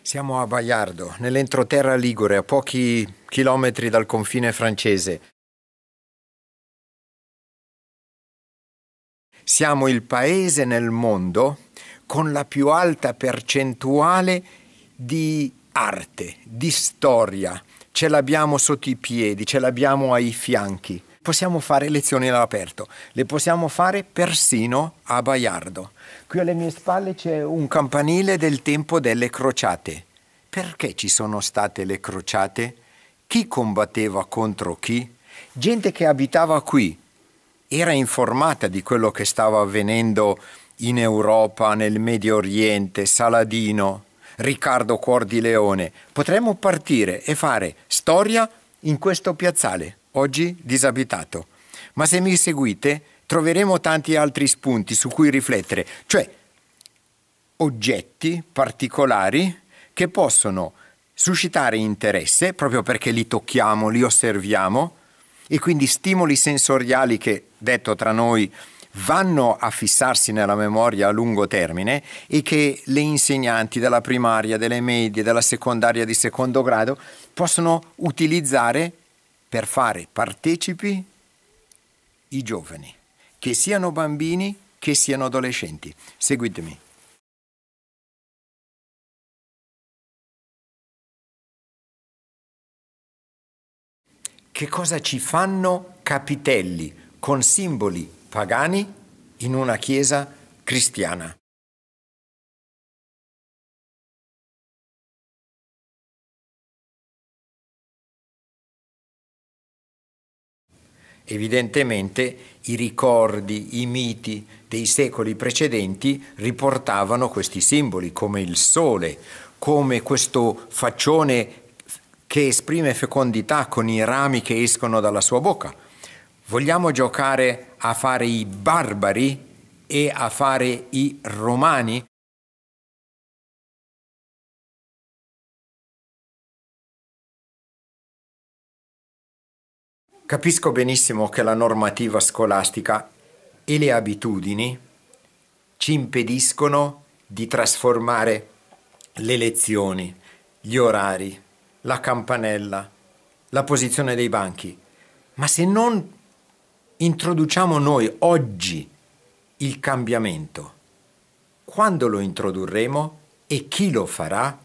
Siamo a Bagliardo, nell'entroterra Ligure, a pochi chilometri dal confine francese. Siamo il paese nel mondo con la più alta percentuale di arte, di storia. Ce l'abbiamo sotto i piedi, ce l'abbiamo ai fianchi. Possiamo fare lezioni all'aperto, le possiamo fare persino a Baiardo. Qui alle mie spalle c'è un campanile del tempo delle crociate. Perché ci sono state le crociate? Chi combatteva contro chi? Gente che abitava qui era informata di quello che stava avvenendo in Europa, nel Medio Oriente, Saladino, Riccardo Cuor di Leone. Potremmo partire e fare storia in questo piazzale oggi disabitato. Ma se mi seguite troveremo tanti altri spunti su cui riflettere, cioè oggetti particolari che possono suscitare interesse proprio perché li tocchiamo, li osserviamo e quindi stimoli sensoriali che, detto tra noi, vanno a fissarsi nella memoria a lungo termine e che le insegnanti della primaria, delle medie, della secondaria di secondo grado possono utilizzare per fare partecipi i giovani, che siano bambini, che siano adolescenti. Seguitemi. Che cosa ci fanno capitelli con simboli pagani in una chiesa cristiana? Evidentemente i ricordi, i miti dei secoli precedenti riportavano questi simboli come il sole, come questo faccione che esprime fecondità con i rami che escono dalla sua bocca. Vogliamo giocare a fare i barbari e a fare i romani? Capisco benissimo che la normativa scolastica e le abitudini ci impediscono di trasformare le lezioni, gli orari, la campanella, la posizione dei banchi. Ma se non introduciamo noi oggi il cambiamento, quando lo introdurremo e chi lo farà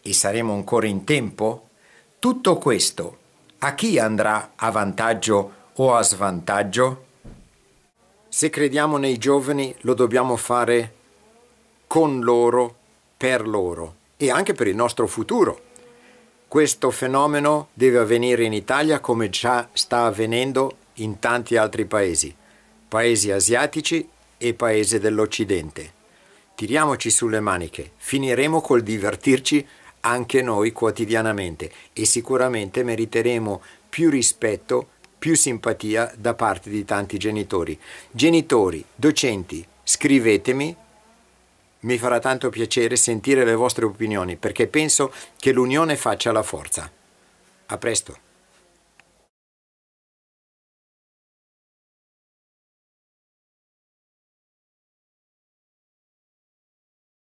e saremo ancora in tempo? Tutto questo a chi andrà a vantaggio o a svantaggio? Se crediamo nei giovani lo dobbiamo fare con loro, per loro e anche per il nostro futuro. Questo fenomeno deve avvenire in Italia come già sta avvenendo in tanti altri paesi, paesi asiatici e paesi dell'Occidente. Tiriamoci sulle maniche, finiremo col divertirci anche noi quotidianamente e sicuramente meriteremo più rispetto, più simpatia da parte di tanti genitori. Genitori, docenti, scrivetemi, mi farà tanto piacere sentire le vostre opinioni perché penso che l'unione faccia la forza. A presto!